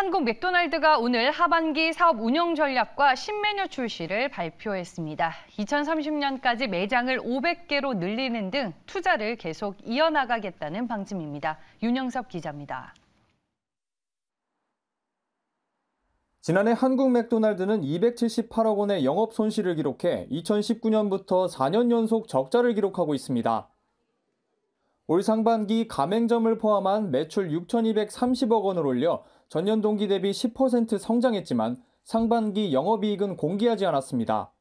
한국 맥도날드가 오늘 하반기 사업 운영 전략과 신메뉴 출시를 발표했습니다. 2030년까지 매장을 500개로 늘리는 등 투자를 계속 이어나가겠다는 방침입니다. 윤영섭 기자입니다. 지난해 한국 맥도날드는 278억 원의 영업 손실을 기록해 2019년부터 4년 연속 적자를 기록하고 있습니다. 올 상반기 가맹점을 포함한 매출 6,230억 원을 올려 전년 동기 대비 10% 성장했지만 상반기 영업이익은 공개하지 않았습니다.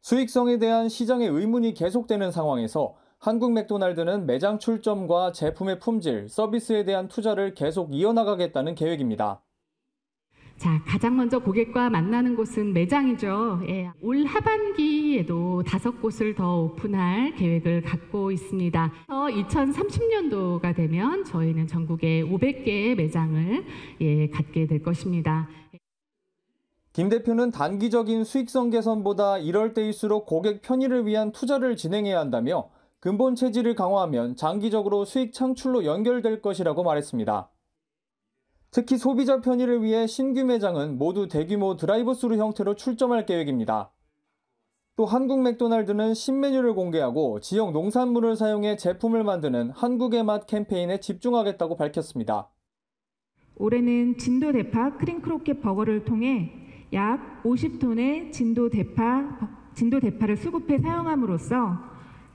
수익성에 대한 시장의 의문이 계속되는 상황에서 한국 맥도날드는 매장 출점과 제품의 품질, 서비스에 대한 투자를 계속 이어나가겠다는 계획입니다. 자, 가장 먼저 고객과 만나는 곳은 매장이죠. 예, 올 하반기에도 다섯 곳을 더 오픈할 계획을 갖고 있습니다. 2030년도가 어, 되면 저희는 전국에 500개의 매장을 예, 갖게 될 것입니다. 김 대표는 단기적인 수익성 개선보다 이럴 때일수록 고객 편의를 위한 투자를 진행해야 한다며 근본 체질을 강화하면 장기적으로 수익 창출로 연결될 것이라고 말했습니다. 특히 소비자 편의를 위해 신규 매장은 모두 대규모 드라이브스루 형태로 출점할 계획입니다. 또 한국 맥도날드는 신메뉴를 공개하고 지역 농산물을 사용해 제품을 만드는 한국의 맛 캠페인에 집중하겠다고 밝혔습니다. 올해는 진도 대파 크림 크로켓 버거를 통해 약 50톤의 진도 대파 진도 대파를 수급해 사용함으로써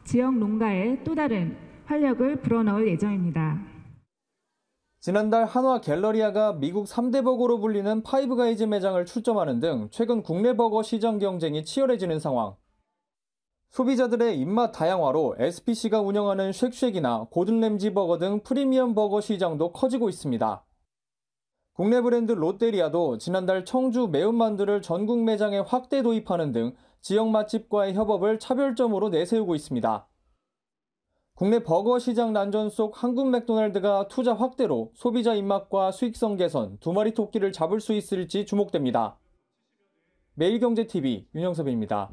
지역 농가에 또 다른 활력을 불어넣을 예정입니다. 지난달 한화 갤러리아가 미국 3대 버거로 불리는 파이브가이즈 매장을 출점하는 등 최근 국내 버거 시장 경쟁이 치열해지는 상황. 소비자들의 입맛 다양화로 SPC가 운영하는 쉑쉑이나 고든 램지 버거 등 프리미엄 버거 시장도 커지고 있습니다. 국내 브랜드 롯데리아도 지난달 청주 매운만두를 전국 매장에 확대 도입하는 등 지역 맛집과의 협업을 차별점으로 내세우고 있습니다. 국내 버거 시장 난전 속 한국 맥도날드가 투자 확대로 소비자 입맛과 수익성 개선 두 마리 토끼를 잡을 수 있을지 주목됩니다. 매일경제TV 윤영섭입니다.